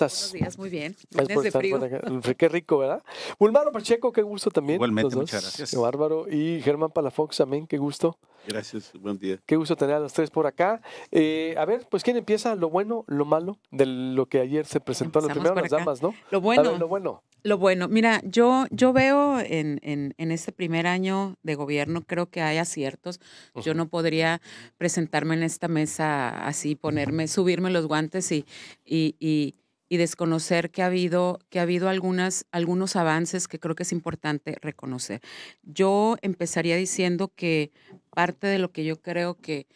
Buenos días, muy bien. Gracias frío. Qué rico, ¿verdad? Bulmaro Pacheco, qué gusto también. Igualmente, muchas gracias. bárbaro. Y Germán Palafox también, qué gusto. Gracias, buen día. Qué gusto tener a los tres por acá. Eh, a ver, pues ¿quién empieza? Lo bueno, lo malo de lo que ayer se presentó. Lo primero, las damas, ¿no? Lo bueno. lo bueno. Lo bueno. Mira, yo, yo veo en, en, este primer año de gobierno, creo que hay aciertos. Yo no podría presentarme en esta mesa así, ponerme, subirme los guantes y, y y desconocer que ha habido, que ha habido algunos avances que creo que es importante reconocer. Yo empezaría diciendo que parte de lo que yo creo que,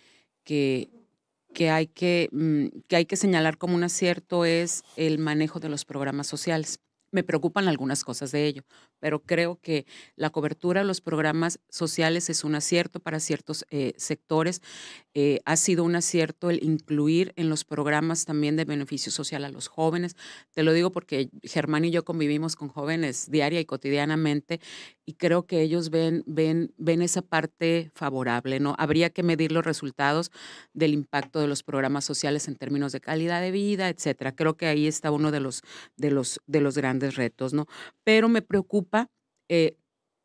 que, que, hay, que, mm, que hay que señalar como un acierto es el manejo de los programas sociales. Me preocupan algunas cosas de ello, pero creo que la cobertura de los programas sociales es un acierto para ciertos eh, sectores. Eh, ha sido un acierto el incluir en los programas también de beneficio social a los jóvenes. Te lo digo porque Germán y yo convivimos con jóvenes diaria y cotidianamente y creo que ellos ven, ven, ven esa parte favorable. ¿no? Habría que medir los resultados del impacto de los programas sociales en términos de calidad de vida, etcétera. Creo que ahí está uno de los, de los, de los grandes retos. ¿no? Pero me preocupa eh,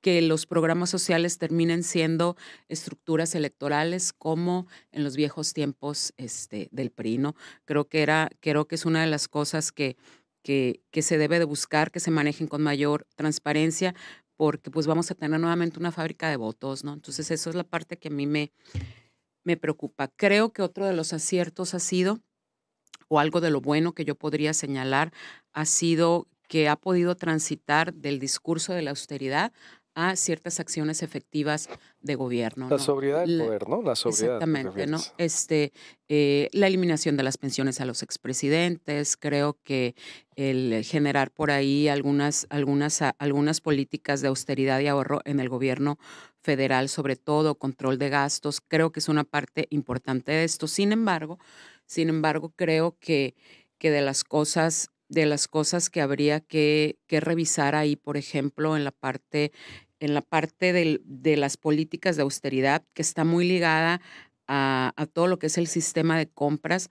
que los programas sociales terminen siendo estructuras electorales como en los viejos tiempos este, del PRI, Creo que, era, creo que es una de las cosas que, que, se debe de buscar, que se manejen con mayor transparencia, porque pues vamos a tener nuevamente una fábrica de votos, ¿no? Entonces, eso es la parte que a mí me, me preocupa. Creo que otro de los aciertos ha sido, o algo de lo bueno que yo podría señalar, ha sido que ha podido transitar del discurso de la austeridad a ciertas acciones efectivas de gobierno. La sobriedad del poder, ¿no? La sobriedad. Exactamente, ¿no? Este, eh, la eliminación de las pensiones a los expresidentes, creo que el generar por ahí algunas, algunas, algunas políticas de austeridad y ahorro en el gobierno federal, sobre todo control de gastos, creo que es una parte importante de esto. Sin embargo, sin embargo, creo que, que de las cosas de las cosas que habría que, revisar ahí, por ejemplo, en la parte, en la parte de las políticas de austeridad, que está muy ligada a, todo lo que es el sistema de compras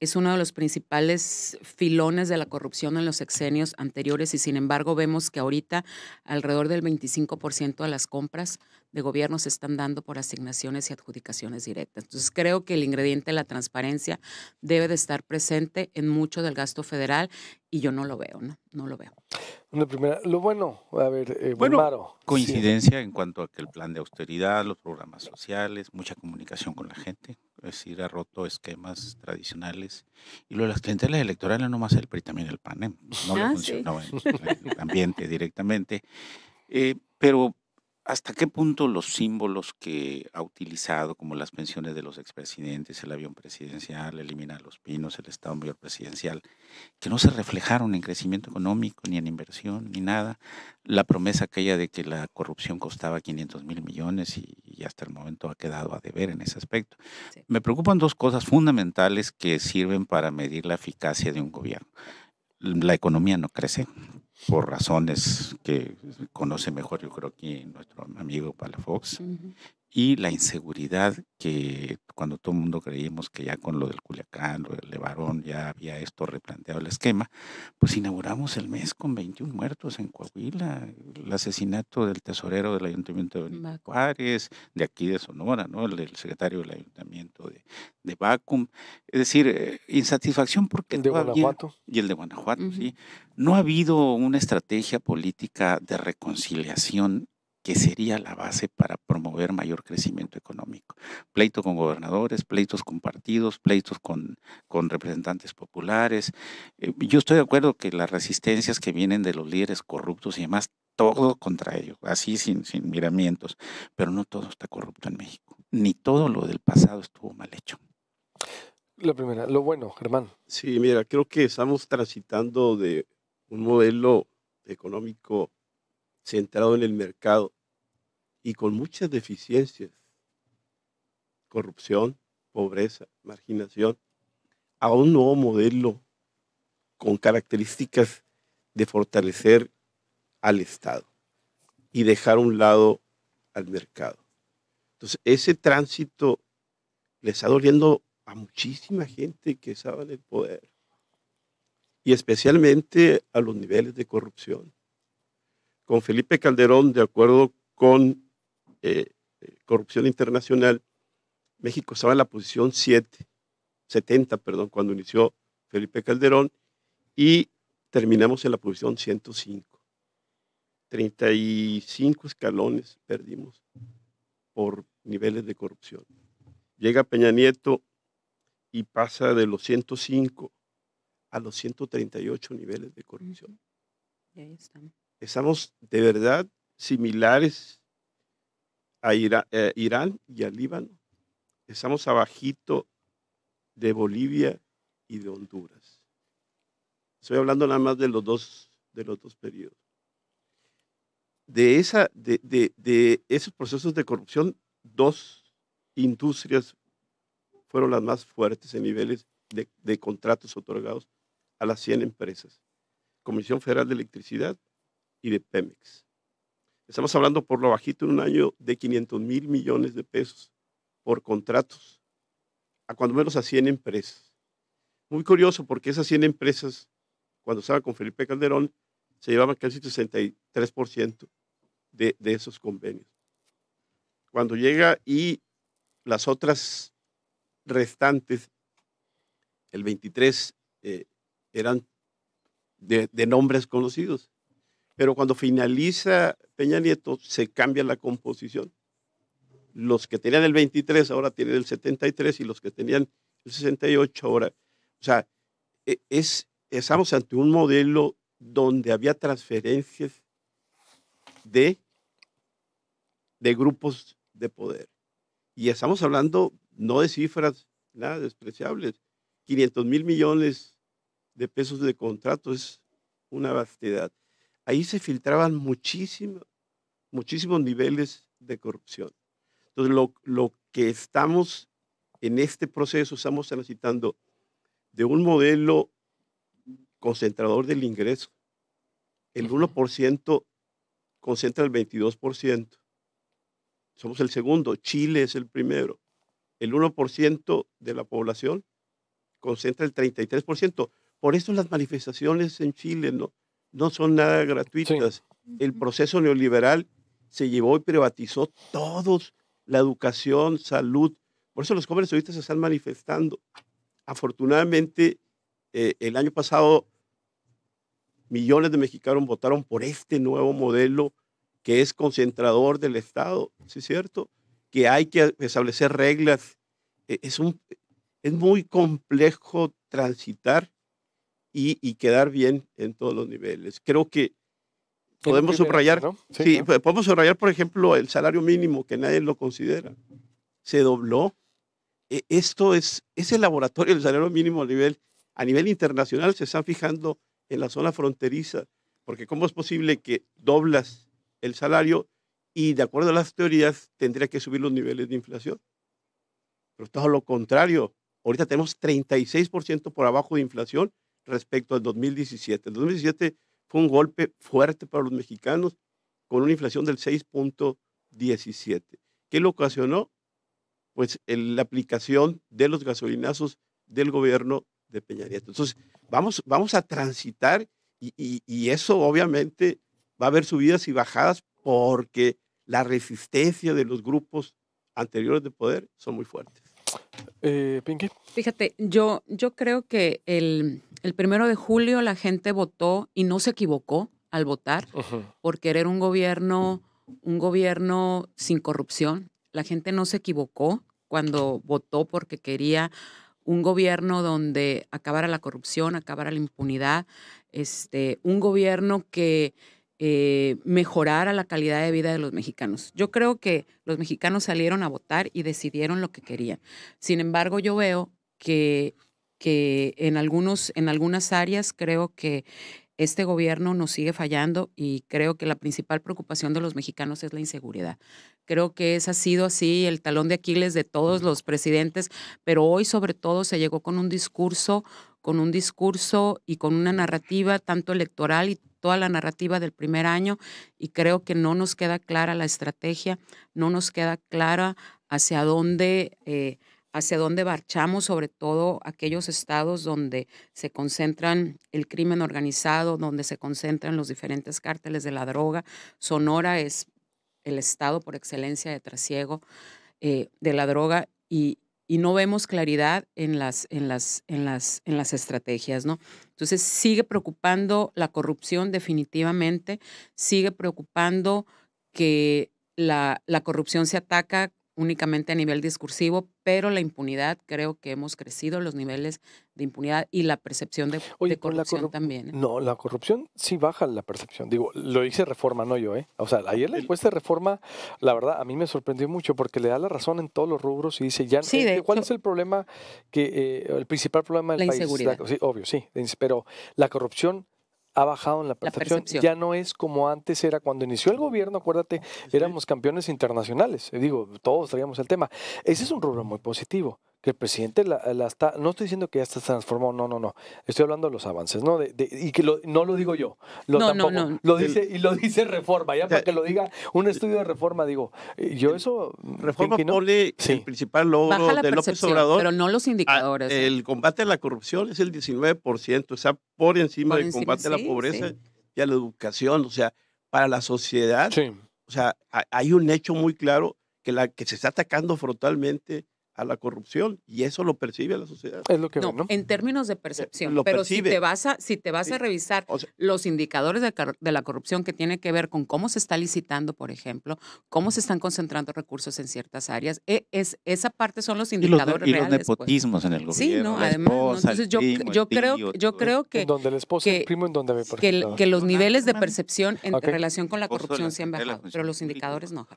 es uno de los principales filones de la corrupción en los exenios anteriores y sin embargo vemos que ahorita alrededor del 25% de las compras de gobierno se están dando por asignaciones y adjudicaciones directas. Entonces creo que el ingrediente de la transparencia debe de estar presente en mucho del gasto federal y yo no lo veo, ¿no? No lo veo primera. Lo bueno, a ver, eh, bueno, coincidencia en cuanto a que el plan de austeridad, los programas sociales, mucha comunicación con la gente, es decir, ha roto esquemas tradicionales. Y lo de las clientelas electorales, no más el PRI, también el PAN, e no ah, funcionó en el ambiente directamente. Eh, pero ¿Hasta qué punto los símbolos que ha utilizado, como las pensiones de los expresidentes, el avión presidencial, eliminar los pinos, el Estado Mayor Presidencial, que no se reflejaron en crecimiento económico, ni en inversión, ni nada? La promesa aquella de que la corrupción costaba 500 mil millones y, hasta el momento ha quedado a deber en ese aspecto. Me preocupan dos cosas fundamentales que sirven para medir la eficacia de un gobierno. La economía no crece, por razones que conoce mejor yo creo que nuestro amigo Palafox, y la inseguridad que cuando todo el mundo creíamos que ya con lo del Culiacán, lo del Levarón, ya había esto replanteado el esquema, pues inauguramos el mes con 21 muertos en Coahuila, el asesinato del tesorero del Ayuntamiento de Juárez, de aquí de Sonora, ¿no? el secretario del Ayuntamiento de, de Vacum, es decir, eh, insatisfacción porque... El de Guanajuato. Y el de Guanajuato, sí. No ha habido una estrategia política de reconciliación que sería la base para promover mayor crecimiento económico. Pleito con gobernadores, pleitos con partidos, pleitos con, con representantes populares. Eh, yo estoy de acuerdo que las resistencias que vienen de los líderes corruptos y demás, todo contra ellos, así sin, sin miramientos, pero no todo está corrupto en México, ni todo lo del pasado estuvo mal hecho. La primera, lo bueno, Germán. Sí, mira, creo que estamos transitando de un modelo económico centrado en el mercado y con muchas deficiencias, corrupción, pobreza, marginación, a un nuevo modelo con características de fortalecer al Estado y dejar a un lado al mercado. Entonces, ese tránsito le está doliendo a muchísima gente que estaba en el poder y especialmente a los niveles de corrupción. Con Felipe Calderón, de acuerdo con eh, corrupción internacional, México estaba en la posición 7, 70, perdón, cuando inició Felipe Calderón y terminamos en la posición 105. 35 escalones perdimos por niveles de corrupción. Llega Peña Nieto y pasa de los 105 a los 138 niveles de corrupción. estamos de verdad similares a eh, Irán y al Líbano. Estamos abajito de Bolivia y de Honduras. Estoy hablando nada más de los dos, de los dos periodos. De, esa, de, esos procesos de corrupción, dos industrias fueron las más fuertes en niveles de, de, contratos otorgados a las 100 empresas. Comisión Federal de Electricidad y de Pemex. Estamos hablando por lo bajito en un año de 500 mil millones de pesos por contratos, a cuando menos a 100 empresas. Muy curioso porque esas 100 empresas, cuando estaba con Felipe Calderón, se llevaban casi 63% de, de esos convenios. Cuando llega y las otras restantes, el 23, eh, eran de, de, nombres conocidos. Pero cuando finaliza Peña Nieto se cambia la composición. Los que tenían el 23 ahora tienen el 73 y los que tenían el 68 ahora. O sea, e, estamos ante un modelo donde había transferencias de, de grupos de poder. Y estamos hablando no de cifras nada despreciables. 500 mil millones de pesos de contratos es una vastedad ahí se filtraban muchísimos niveles de corrupción. Entonces, lo, que estamos en este proceso, estamos transitando de un modelo concentrador del ingreso. El 1% concentra el 22%. Somos el segundo, Chile es el primero. El 1% de la población concentra el 33%. Por eso las manifestaciones en Chile, ¿no? no son nada gratuitas. El proceso neoliberal se llevó y privatizó todos, la educación, salud. Por eso los jóvenes ahorita se están manifestando. Afortunadamente, eh, el año pasado millones de mexicanos votaron por este nuevo modelo que es concentrador del Estado, es cierto? Que hay que establecer reglas. E, es, un, es muy complejo transitar y, quedar bien en todos los niveles. Creo que podemos subrayar, sí, podemos subrayar, por ejemplo, el salario mínimo, que nadie lo considera. Se dobló. E, esto es, es el laboratorio del salario mínimo a nivel, a nivel internacional. Se están fijando en la zona fronteriza, porque ¿cómo es posible que doblas el salario y de acuerdo a las teorías tendría que subir los niveles de inflación? Pero todo lo contrario. Ahorita tenemos 36% por abajo de inflación respecto al 2017. El 2017 fue un golpe fuerte para los mexicanos con una inflación del 6.17. ¿Qué lo ocasionó? Pues la aplicación de los gasolinazos del gobierno de Peña Nieto. Entonces, vamos, vamos a transitar y, y eso obviamente va a haber subidas y bajadas porque la resistencia de los grupos anteriores de poder son muy fuertes. Eh, Pinky. Fíjate, yo, yo creo que el, primero de julio la gente votó y no se equivocó al votar por querer un gobierno, un gobierno sin corrupción. La gente no se equivocó cuando votó porque quería un gobierno donde acabara la corrupción, acabara la impunidad, este, un gobierno que eh, mejorar a la calidad de vida de los mexicanos. Yo creo que los mexicanos salieron a votar y decidieron lo que querían. Sin embargo, yo veo que, que en, algunos, en algunas áreas creo que este gobierno nos sigue fallando y creo que la principal preocupación de los mexicanos es la inseguridad. Creo que ese ha sido así el talón de Aquiles de todos los presidentes, pero hoy sobre todo se llegó con un discurso, con un discurso y con una narrativa tanto electoral y toda la narrativa del primer año y creo que no nos queda clara la estrategia, no nos queda clara hacia dónde... Eh, hacia dónde marchamos, sobre todo aquellos estados donde se concentran el crimen organizado, donde se concentran los diferentes cárteles de la droga. Sonora es el estado por excelencia de trasiego eh, de la droga y, y no vemos claridad en las, en las, en las, en las estrategias, ¿no? Entonces sigue preocupando la corrupción definitivamente, sigue preocupando que la, la corrupción se ataca únicamente a nivel discursivo, pero la impunidad, creo que hemos crecido los niveles de impunidad y la percepción de, corrupción también. ¿eh? No, la corrupción sí baja la percepción. Digo, lo dice Reforma, no yo, ¿eh? O sea, ayer la encuesta de Reforma, la verdad, a mí me sorprendió mucho porque le da la razón en todos los rubros y dice, ya, sí, eh, ¿cuál es el problema, que eh, el principal problema del país? sí, obvio, sí, pero la corrupción ha bajado en la percepción. Ya no es como antes era cuando inició el gobierno, acuérdate, éramos campeones internacionales. Eh, digo, todos traíamos el tema. Ese es un rubro muy positivo el presidente la, está, no estoy diciendo que ya está transformado, no, no, no, estoy hablando de los avances, ¿no? y que no lo digo yo, lo no, no, no. lo dice, y lo dice Reforma, ya para que lo diga un estudio de Reforma, digo, eh, yo eso... Reforma pone el principal logro de López Obrador. pero no los ah, indicadores. ¿eh? el combate a la corrupción es el 19%, o sea, por encima del combate a la pobreza y a la educación, o sea, para la sociedad, o sea, hay un hecho muy claro que, la, que se está atacando frontalmente a la corrupción y eso lo percibe la sociedad. no, en términos de eh, percepción, pero si te vas a si te vas a revisar los indicadores de, la corrupción que tiene que ver con cómo se está licitando, por ejemplo, cómo se están concentrando recursos en ciertas áreas, e-, es esa parte son los indicadores y los pues. nepotismos en el gobierno. Sí, además, entonces yo, yo creo yo creo que donde que, los niveles de percepción en relación con la corrupción se han bajado, pero los indicadores no,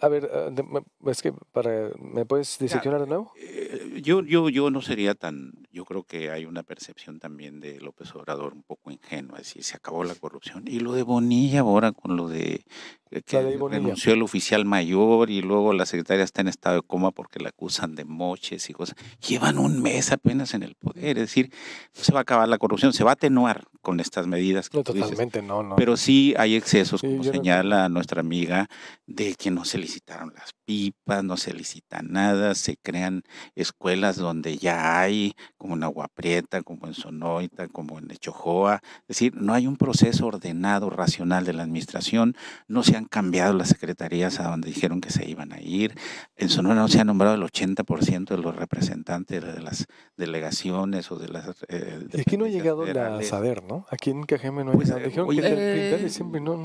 a ver, ah, es que para, ¿me puedes diseccionar de nuevo? Eh, yo, yo, yo no sería tan, yo creo que hay una percepción también de López Obrador un poco ingenua, es decir, se acabó la corrupción. Y lo de Bonilla ahora con lo de que renunció el oficial mayor y luego la secretaria está en estado de coma porque la acusan de moches y cosas. Llevan un mes apenas en el poder, es decir, se va a acabar la corrupción, se va a atenuar con estas medidas No, Pero sí hay excesos, como señala nuestra amiga, de que no se licitaron las pipas, no se licita nada, se crean escuelas donde ya hay, como en Agua Prieta, como en Sonoita, como en Echojoa, es decir, no hay un proceso ordenado, racional de la administración, no se cambiado las secretarías a donde dijeron que se iban a ir. En Sonora no se ha nombrado el 80% de los representantes de las delegaciones o de las... Es eh, que no ha llegado a saber, ¿no? Aquí en Cajeme no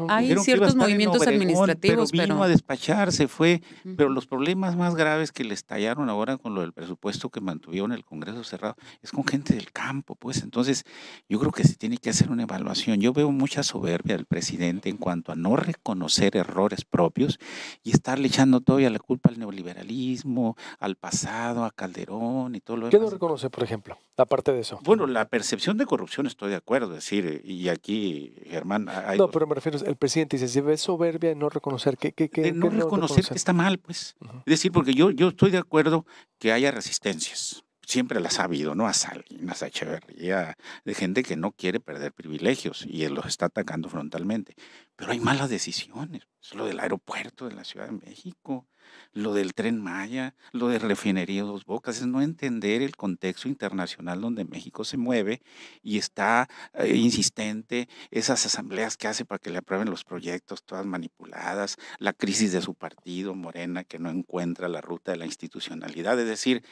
Hay ciertos movimientos administrativos, pero... Vino a despachar, fue. Pero los problemas más graves que les estallaron ahora con lo del presupuesto que mantuvieron el Congreso cerrado es con gente del campo, pues. Entonces, yo creo que se tiene que hacer una evaluación. Yo veo mucha soberbia del presidente en cuanto a no reconocer errores propios y estarle echando todavía la culpa al neoliberalismo, al pasado, a Calderón y todo lo demás. ¿Qué no reconoce, por ejemplo, aparte de eso? Bueno, la percepción de corrupción estoy de acuerdo, es decir, y aquí, Germán... Hay no, pero me refiero, el presidente dice, si ve soberbia en no reconocer, que no, reconocer que está mal, pues. Es decir, porque yo, yo estoy de acuerdo que haya resistencias siempre las ha habido, ¿no? A Salinas, a Echeverría, de gente que no quiere perder privilegios y los está atacando frontalmente. Pero hay malas decisiones. Lo del aeropuerto de la Ciudad de México, lo del tren Maya, lo de refinería Dos Bocas, es no entender el contexto internacional donde México se mueve y está eh, insistente, esas asambleas que hace para que le aprueben los proyectos, todas manipuladas, la crisis de su partido, Morena, que no encuentra la ruta de la institucionalidad. Es decir,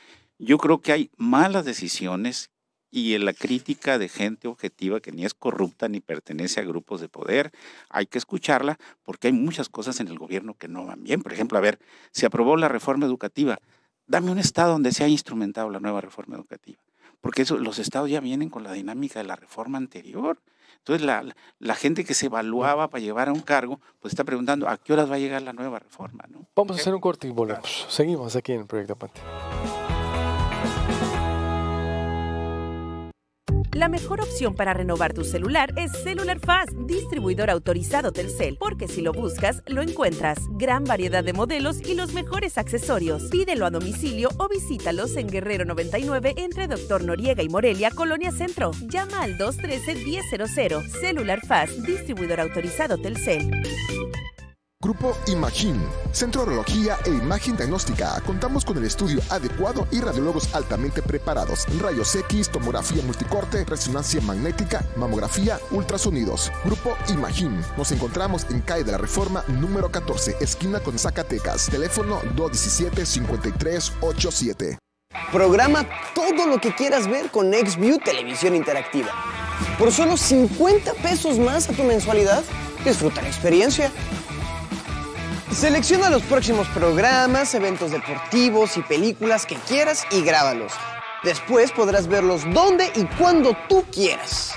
yo creo que hay malas decisiones y en la crítica de gente objetiva que ni es corrupta ni pertenece a grupos de poder, hay que escucharla porque hay muchas cosas en el gobierno que no van bien. Por ejemplo, a ver, se aprobó la reforma educativa. Dame un estado donde se haya instrumentado la nueva reforma educativa, porque eso, los estados ya vienen con la dinámica de la reforma anterior. Entonces, la, gente que se evaluaba para llevar a un cargo, pues está preguntando a qué horas va a llegar la nueva reforma. ¿no? Vamos a hacer un corte y volvemos. Seguimos aquí en el Proyecto Puente. la mejor opción para renovar tu celular es Celular Fast, distribuidor autorizado Telcel, porque si lo buscas, lo encuentras. Gran variedad de modelos y los mejores accesorios. Pídelo a domicilio o visítalos en Guerrero 99 entre Doctor Noriega y Morelia, Colonia Centro. Llama al 213-1000. Celular Fast, distribuidor autorizado Telcel. Grupo Imagín Centro de Orología e Imagen Diagnóstica. Contamos con el estudio adecuado y radiólogos altamente preparados. Rayos X, tomografía multicorte, resonancia magnética, mamografía, ultrasonidos. Grupo Imagín. Nos encontramos en calle de la Reforma número 14, esquina con Zacatecas. Teléfono 217-5387. Programa todo lo que quieras ver con XView Televisión Interactiva. Por solo 50 pesos más a tu mensualidad, disfruta la experiencia Selecciona los próximos programas, eventos deportivos y películas que quieras y grábalos. Después podrás verlos donde y cuando tú quieras.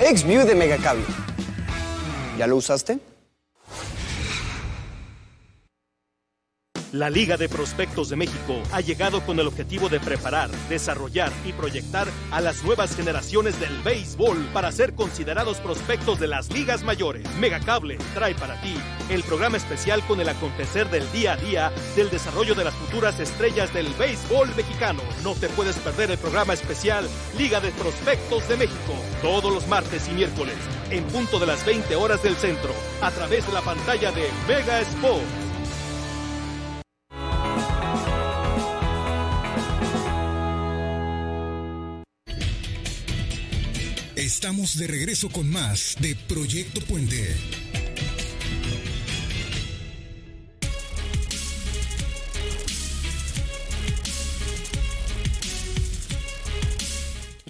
XView de Megacable. ¿Ya lo usaste? La Liga de Prospectos de México ha llegado con el objetivo de preparar, desarrollar y proyectar a las nuevas generaciones del béisbol para ser considerados prospectos de las ligas mayores. Megacable trae para ti el programa especial con el acontecer del día a día del desarrollo de las futuras estrellas del béisbol mexicano. No te puedes perder el programa especial Liga de Prospectos de México todos los martes y miércoles en punto de las 20 horas del centro a través de la pantalla de Mega Sport. Estamos de regreso con más de Proyecto Puente.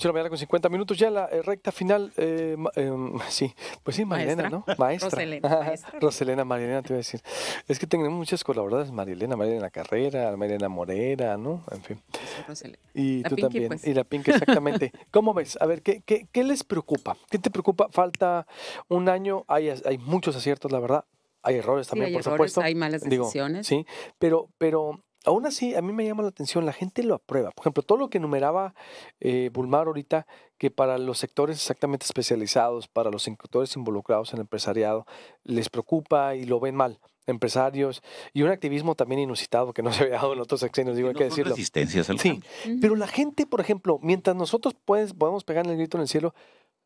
8 de la con 50 minutos, ya la eh, recta final. Eh, eh, sí, pues sí, Marilena, ¿no? Maestra. Roselena. Roselena, Marilena, te iba a decir. Es que tenemos muchas colaboradoras, Marilena, Marilena Carrera, Marilena Morera, ¿no? En fin. Roselena. Y tú también. Pues. Y la Pink, exactamente. ¿Cómo ves? A ver, ¿qué, qué, les preocupa? ¿Qué te preocupa? Falta un año, hay, muchos aciertos, la verdad. Hay errores también, por supuesto. Hay malas decisiones. sí, pero, pero aún así, a mí me llama la atención, la gente lo aprueba. Por ejemplo, todo lo que enumeraba eh, Bulmar ahorita, que para los sectores exactamente especializados, para los sectores involucrados en el empresariado, les preocupa y lo ven mal empresarios y un activismo también inusitado que no se había dado en otros sexenios, digo, hay que decirlo. Resistencias sí, pero la gente, por ejemplo, mientras nosotros pues, podemos pegar el grito en el cielo,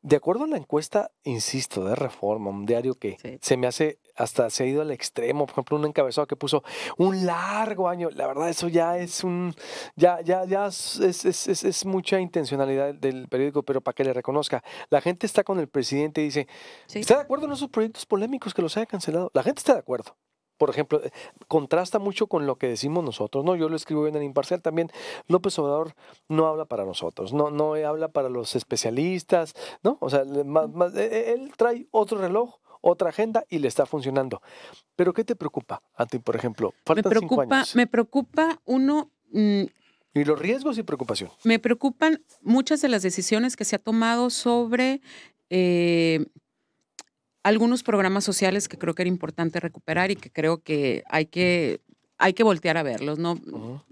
de acuerdo a la encuesta, insisto, de Reforma, un diario que se me hace hasta se ha ido al extremo, por ejemplo, un encabezado que puso un largo año, la verdad eso ya es un, ya, ya, ya es, mucha intencionalidad del periódico, pero para que le reconozca, la gente está con el presidente y dice, ¿está de acuerdo en esos proyectos polémicos que los haya cancelado? La gente está de acuerdo por ejemplo, eh, contrasta mucho con lo que decimos nosotros, ¿no? Yo lo escribo bien en el imparcial también. López Obrador no habla para nosotros, no, no habla para los especialistas, ¿no? O sea, e, e, él trae otro reloj, otra agenda y le está funcionando. Pero ¿qué te preocupa a ti, por ejemplo? me preocupa, Me preocupa uno... Mm, y los riesgos y preocupación. Me preocupan muchas de las decisiones que se ha tomado sobre eh, algunos programas sociales que creo que era importante recuperar y que creo que hay que, hay que voltear a verlos, ¿no? Oh.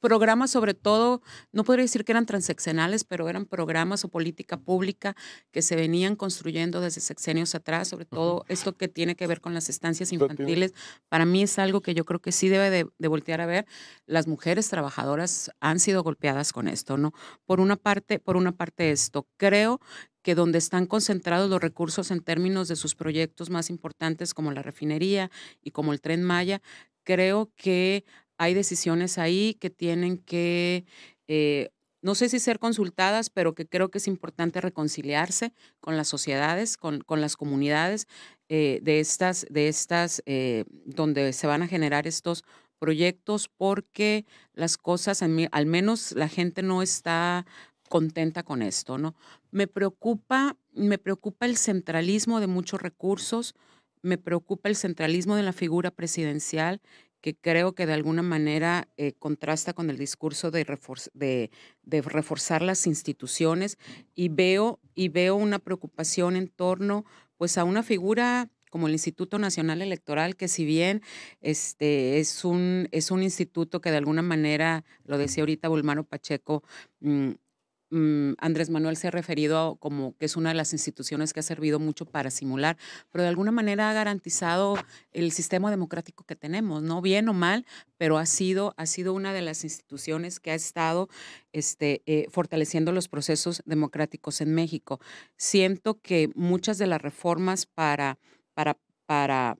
Programas sobre todo, no podría decir que eran transeccionales, pero eran programas o política pública que se venían construyendo desde sexenios atrás, sobre todo esto que tiene que ver con las estancias infantiles. Para mí es algo que yo creo que sí debe de, de voltear a ver. Las mujeres trabajadoras han sido golpeadas con esto, ¿no? Por una parte, por una parte esto. Creo que donde están concentrados los recursos en términos de sus proyectos más importantes como la refinería y como el tren Maya, creo que hay decisiones ahí que tienen que... Eh, no sé si ser consultadas, pero que creo que es importante reconciliarse con las sociedades, con, las comunidades eh, de estas, de estas eh, donde se van a generar estos proyectos, porque las cosas, al menos la gente no está contenta con esto, ¿no? Me preocupa, me preocupa el centralismo de muchos recursos, me preocupa el centralismo de la figura presidencial, que creo que de alguna manera eh, contrasta con el discurso de, de, reforzar las instituciones y veo, y veo una preocupación en torno pues, a una figura como el Instituto Nacional Electoral, que si bien este, es, un, es un instituto que de alguna manera, lo decía ahorita Bulmano Pacheco, mm, Mm, Andrés Manuel se ha referido como que es una de las instituciones que ha servido mucho para simular, pero de alguna manera ha garantizado el sistema democrático que tenemos, no bien o mal, pero ha sido, ha sido una de las instituciones que ha estado este, eh, fortaleciendo los procesos democráticos en México. Siento que muchas de las reformas para, para, para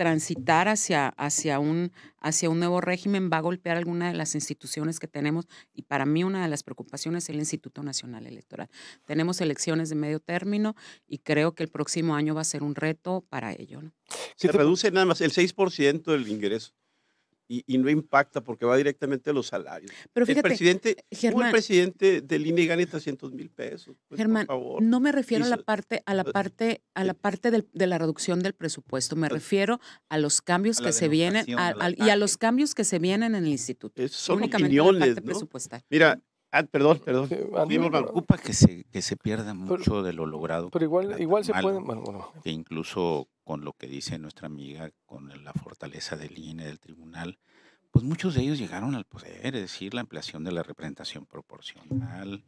transitar hacia, hacia, un, hacia un nuevo régimen va a golpear alguna de las instituciones que tenemos y para mí una de las preocupaciones es el Instituto Nacional Electoral. Tenemos elecciones de medio término y creo que el próximo año va a ser un reto para ello. Se reduce nada más el 6% del ingreso y, no impacta porque va directamente a los salarios. Pero fíjate, el presidente, el eh, presidente del INE gana 300 mil pesos. Pues, Germán, no me refiero a la parte, a la eh, parte, a eh, la parte de la reducción del presupuesto. Me refiero a los cambios que se vienen y a los cambios que se vienen en el instituto. Es, son opiniones, ¿no? Mira, Ah, perdón, perdón. mí me preocupa que se, que se pierda mucho de lo logrado. Pero igual, igual se puede. incluso con lo que dice nuestra amiga, con la fortaleza del INE, del tribunal, pues muchos de ellos llegaron al poder, es decir, la ampliación de la representación proporcional,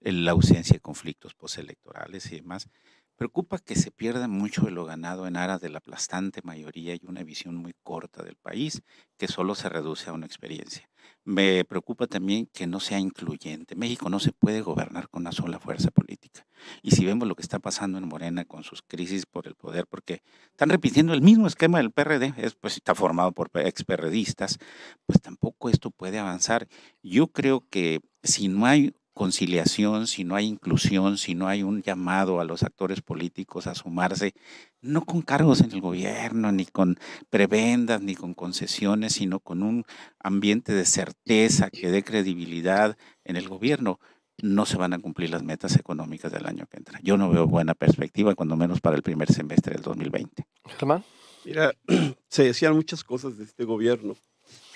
la ausencia de conflictos postelectorales y demás. Preocupa que se pierda mucho de lo ganado en aras de la aplastante mayoría y una visión muy corta del país que solo se reduce a una experiencia. Me preocupa también que no sea incluyente. México no se puede gobernar con una sola fuerza política. Y si vemos lo que está pasando en Morena con sus crisis por el poder, porque están repitiendo el mismo esquema del PRD, es, pues está formado por ex-PRDistas, pues tampoco esto puede avanzar. Yo creo que si no hay conciliación, si no hay inclusión, si no hay un llamado a los actores políticos a sumarse, no con cargos en el gobierno, ni con prebendas, ni con concesiones, sino con un ambiente de certeza que dé credibilidad en el gobierno, no se van a cumplir las metas económicas del año que entra. Yo no veo buena perspectiva, cuando menos para el primer semestre del 2020. Germán. Mira, se decían muchas cosas de este gobierno,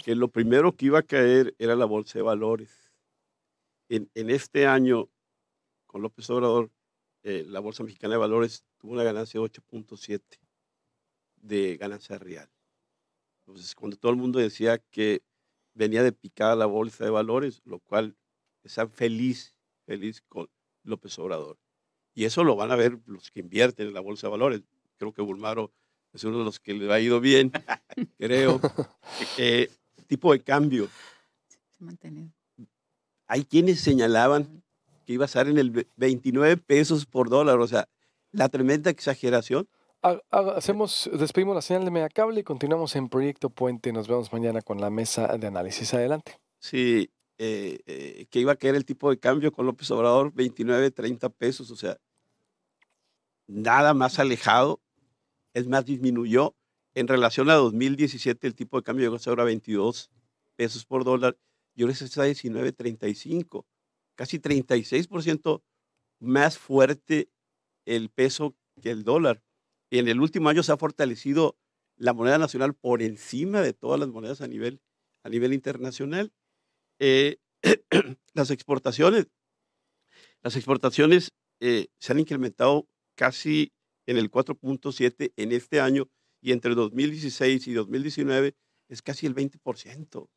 que lo primero que iba a caer era la bolsa de valores en, este año con López Obrador, eh, la Bolsa Mexicana de Valores tuvo una ganancia de 8.7 de ganancia real. Entonces, cuando todo el mundo decía que venía de picada la Bolsa de Valores, lo cual está feliz, feliz con López Obrador. Y eso lo van a ver los que invierten en la Bolsa de Valores. Creo que Bulmaro es uno de los que le ha ido bien, creo. Eh, tipo de cambio. Se mantiene hay quienes señalaban que iba a estar en el 29 pesos por dólar, o sea, la tremenda exageración. Hacemos, despedimos la señal de Mediacable y continuamos en Proyecto Puente. Nos vemos mañana con la mesa de análisis. Adelante. Sí, eh, eh, que iba a caer el tipo de cambio con López Obrador, 29, 30 pesos, o sea, nada más alejado. Es más, disminuyó en relación a 2017 el tipo de cambio llegó a ser 22 pesos por dólar y ahora está 19.35 casi 36% más fuerte el peso que el dólar. Y en el último año se ha fortalecido la moneda nacional por encima de todas las monedas a nivel, a nivel internacional. Eh, las exportaciones, las exportaciones eh, se han incrementado casi en el 4.7 en este año y entre 2016 y 2019 es casi el 20%.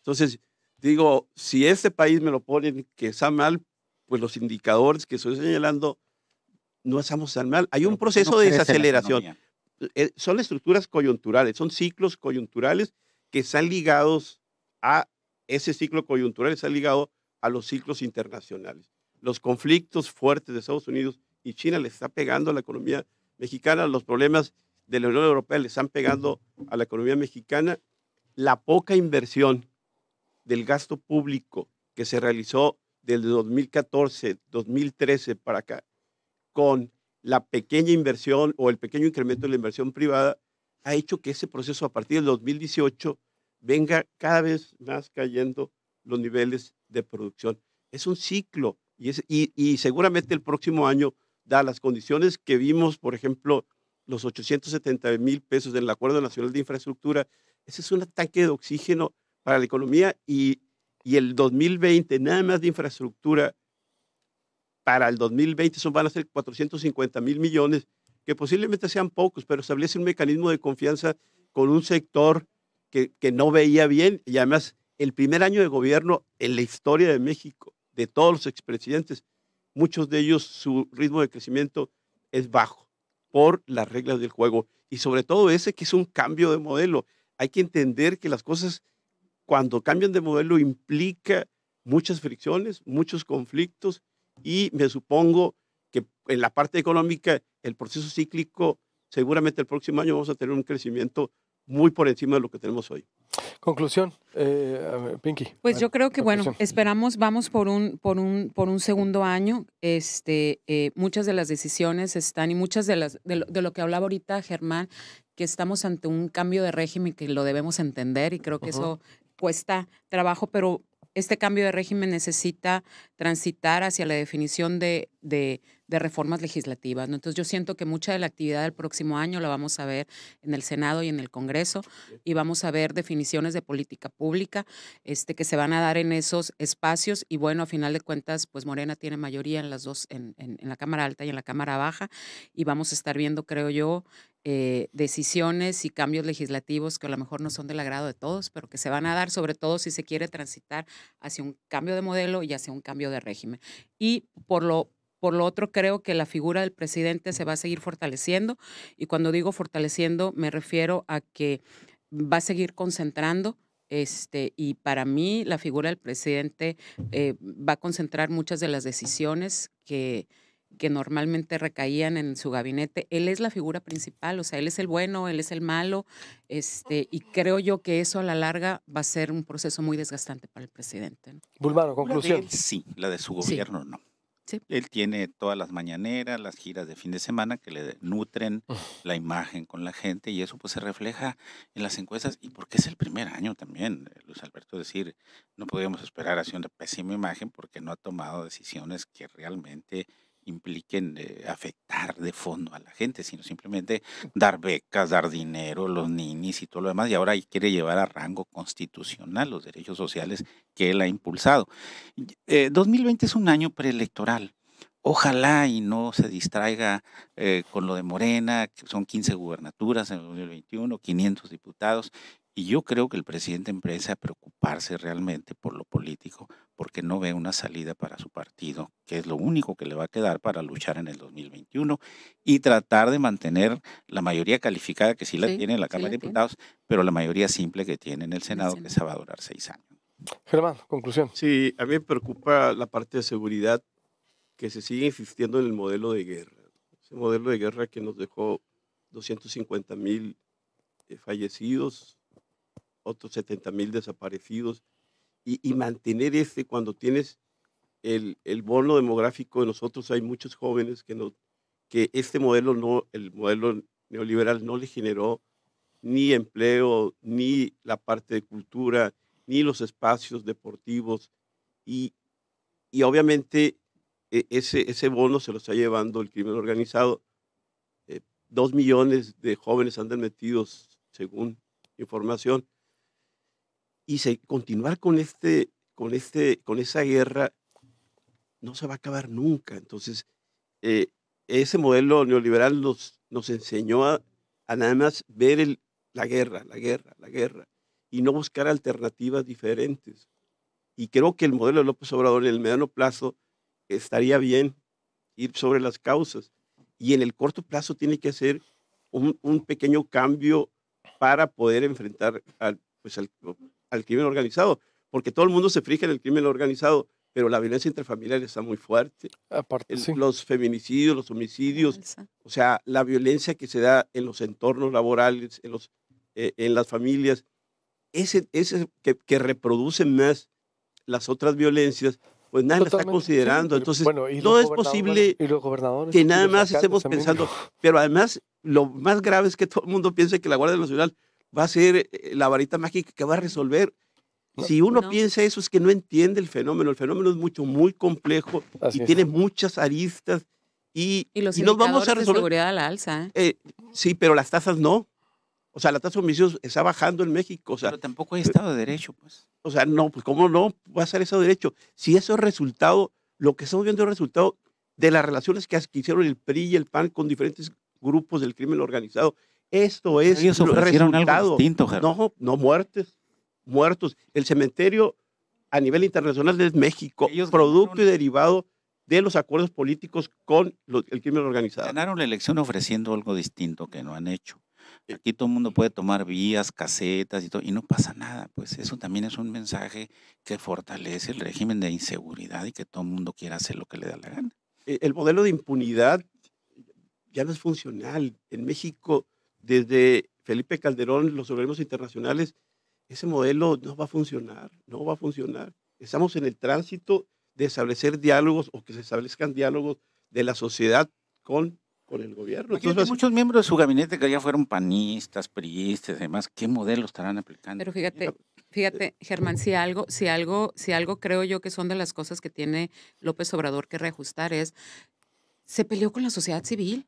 Entonces, digo, si este país me lo ponen que está mal, pues los indicadores que estoy señalando no estamos tan mal. Hay un proceso de desaceleración. Eh, eh, son estructuras coyunturales, son ciclos coyunturales que están ligados a ese ciclo coyuntural, está ligado a los ciclos internacionales. Los conflictos fuertes de Estados Unidos y China le está pegando a la economía mexicana, los problemas de la Unión Europea le están pegando a la economía mexicana, la poca inversión del gasto público que se realizó desde 2014, 2013 para acá, con la pequeña inversión o el pequeño incremento de la inversión privada, ha hecho que ese proceso a partir del 2018 venga cada vez más cayendo los niveles de producción. Es un ciclo y, y, seguramente el próximo año, da las condiciones que vimos, por ejemplo, los 870 mil pesos del Acuerdo Nacional de Infraestructura, ese es un ataque de oxígeno para la economía y, y el 2020, nada más de infraestructura, para el 2020 son, van a ser 450 mil millones, que posiblemente sean pocos, pero establece un mecanismo de confianza con un sector que, que no veía bien y además el primer año de gobierno en la historia de México, de todos los expresidentes, muchos de ellos su ritmo de crecimiento es bajo por las reglas del juego y sobre todo ese que es un cambio de modelo. Hay que entender que las cosas cuando cambian de modelo implica muchas fricciones, muchos conflictos y me supongo que en la parte económica el proceso cíclico seguramente el próximo año vamos a tener un crecimiento muy por encima de lo que tenemos hoy. Conclusión, eh, Pinky. Pues yo creo que bueno, esperamos, vamos por un, por un, por un segundo año. Este, eh, muchas de las decisiones están y muchas de las de lo, que hablaba ahorita Germán, que estamos ante un cambio de régimen que lo debemos entender y creo que eso cuesta trabajo, pero este cambio de régimen necesita transitar hacia la definición de, reformas legislativas. Entonces yo siento que mucha de la actividad del próximo año la vamos a ver en el Senado y en el Congreso y vamos a ver definiciones de política pública este, que se van a dar en esos espacios y bueno, a final de cuentas, pues Morena tiene mayoría en las dos, en, en la Cámara Alta y en la Cámara Baja y vamos a estar viendo, creo yo, eh, decisiones y cambios legislativos que a lo mejor no son del agrado de todos, pero que se van a dar, sobre todo si se quiere transitar hacia un cambio de modelo y hacia un cambio de régimen. Y por lo, por lo otro, creo que la figura del presidente se va a seguir fortaleciendo y cuando digo fortaleciendo me refiero a que va a seguir concentrando. Este, y para mí la figura del presidente eh, va a concentrar muchas de las decisiones que, que normalmente recaían en su gabinete, él es la figura principal, o sea, él es el bueno, él es el malo, este, y creo yo que eso a la larga va a ser un proceso muy desgastante para el presidente. ¿no? conclusión. sí, la de su gobierno no. Sí. Él tiene todas las mañaneras, las giras de fin de semana que le nutren la imagen con la gente y eso pues se refleja en las encuestas y porque es el primer año también, eh, Luis Alberto, decir, no podemos esperar así una pésima imagen porque no ha tomado decisiones que realmente impliquen afectar de fondo a la gente, sino simplemente dar becas, dar dinero, los ninis y todo lo demás, y ahora quiere llevar a rango constitucional los derechos sociales que él ha impulsado. 2020 eh, es un año preelectoral. Ojalá y no se distraiga eh, con lo de Morena, que son 15 gubernaturas en el 2021, 500 diputados, y yo creo que el presidente empieza a preocuparse realmente por lo político, porque no ve una salida para su partido, que es lo único que le va a quedar para luchar en el 2021 y tratar de mantener la mayoría calificada que sí la tiene en la Cámara de Diputados, pero la mayoría simple que tiene en el Senado, que se va a durar seis años. Germán, conclusión. Sí, a mí me preocupa la parte de seguridad que se sigue insistiendo en el modelo de guerra. Ese modelo de guerra que nos dejó 250 mil eh, fallecidos, otros 70 mil desaparecidos y, mantener este, cuando tienes el, el, bono demográfico de nosotros, hay muchos jóvenes que, no, que este modelo, no, el modelo neoliberal no le generó ni empleo, ni la parte de cultura, ni los espacios deportivos. Y, y obviamente e, ese, ese bono se lo está llevando el crimen organizado. Eh, dos millones de jóvenes andan metidos, según información y continuar con, este, con, este, con esa guerra no se va a acabar nunca. Entonces, eh, ese modelo neoliberal nos, nos enseñó a, nada más ver la guerra, la guerra, la guerra, y no buscar alternativas diferentes. Y creo que el modelo de López Obrador en el mediano plazo estaría bien ir sobre las causas. Y en el corto plazo tiene que hacer un, un pequeño cambio para poder enfrentar al, pues al, al crimen organizado, porque todo el mundo se fija en el crimen organizado, pero la violencia intrafamiliar está muy fuerte. Aparte, Los feminicidios, los homicidios, o sea, la violencia que se da en los entornos laborales, en, los, eh, en las familias, ese, ese que, que reproduce más las otras violencias, pues nadie está considerando. Entonces, no es posible que nada más estemos pensando. Pero además, lo más grave es que todo el mundo piense que la Guardia Nacional va a ser eh, eh, la varita mágica que va a resolver. Si uno piensa eso es que no entiende el fenómeno. El fenómeno es mucho, muy complejo y tiene muchas aristas. Y, los nos vamos a resolver. seguridad a la alza. ¿eh? sí, pero las tasas no. O sea, la tasa de homicidios está bajando en México. O sea, pero tampoco hay Estado de Derecho, pues. O sea, no, pues cómo no va a ser Estado de Derecho. Si eso es resultado, lo que estamos viendo es resultado de las relaciones que hicieron el PRI y el PAN con diferentes grupos del crimen organizado esto es Ellos ofrecieron Algo distinto, no, no muertes, muertos. El cementerio a nivel internacional es México, producto y derivado de los acuerdos políticos con el crimen organizado. Ganaron la elección ofreciendo algo distinto que no han hecho. Aquí todo el mundo puede tomar vías, casetas y todo, y no pasa nada. Pues eso también es un mensaje que fortalece el régimen de inseguridad y que todo el mundo quiera hacer lo que le da la gana. E, el modelo de impunidad ya no es funcional. En México desde Felipe Calderón, los organismos internacionales, ese modelo no va a funcionar, no va a funcionar. Estamos en el tránsito de establecer diálogos o que se establezcan diálogos de la sociedad con, con el gobierno. muchos miembros de su gabinete que ya fueron panistas, priistas demás. ¿Qué modelo estarán aplicando? Pero fíjate, fíjate, eh, Germán, si algo, si algo, si algo creo yo que son de las cosas que tiene López Obrador que reajustar es se peleó con la sociedad civil.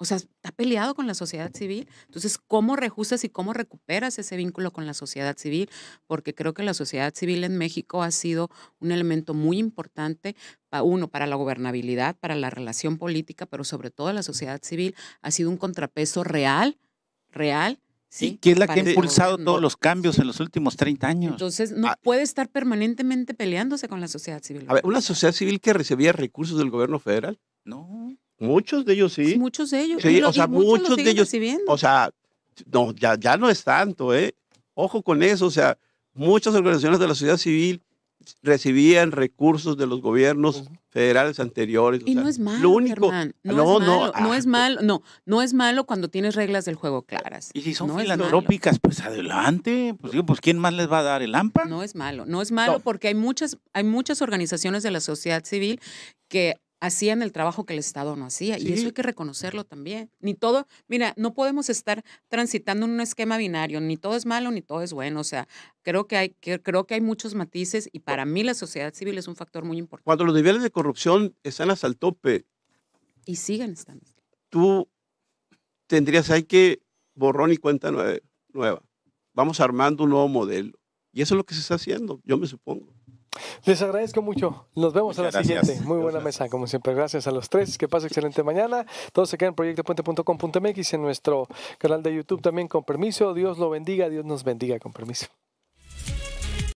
O sea, está peleado con la sociedad civil. Entonces, ¿cómo rejustas y cómo recuperas ese vínculo con la sociedad civil? Porque creo que la sociedad civil en México ha sido un elemento muy importante, uno, para la gobernabilidad, para la relación política, pero sobre todo la sociedad civil ha sido un contrapeso real, real, ¿Sí? que es la que ha impulsado todos los cambios en los últimos 30 años? Entonces, no ah. puede estar permanentemente peleándose con la sociedad civil. A ver, ¿una sociedad civil que recibía recursos del gobierno federal? No. Muchos de ellos sí. Muchos de ellos. Sí, o sea, muchos, de ellos. O sea, no, ya, ya no es tanto, ¿eh? Ojo con eso, o sea, muchas organizaciones de la sociedad civil recibían recursos de los gobiernos federales anteriores. Y no es malo. no, es malo, no, es ah, malo, no, no es malo cuando tienes reglas del juego claras. Y si son filantrópicas, pues adelante, pues, pues quién más les va a dar el AMPA? No es malo, no es malo porque hay muchas hay muchas organizaciones de la sociedad civil que hacían el trabajo que el Estado no hacía. Y eso hay que reconocerlo también. Ni todo, mira, no podemos estar transitando en un esquema binario, ni todo es malo, ni todo es bueno. O sea, creo que hay, creo que hay muchos matices y para mí la sociedad civil es un factor muy importante. Cuando los niveles de corrupción están hasta el tope. Y siguen estando. Tú tendrías hay que borrón y cuenta nueva. Vamos armando un nuevo modelo. Y eso es lo que se está haciendo, yo me supongo. Les agradezco mucho. Nos vemos a la siguiente. Muy buena mesa, como siempre. Gracias a los tres. Que pase excelente mañana. Todos se quedan en proyectopuente.com.mx en nuestro canal de YouTube también con permiso. Dios lo bendiga, Dios nos bendiga con permiso.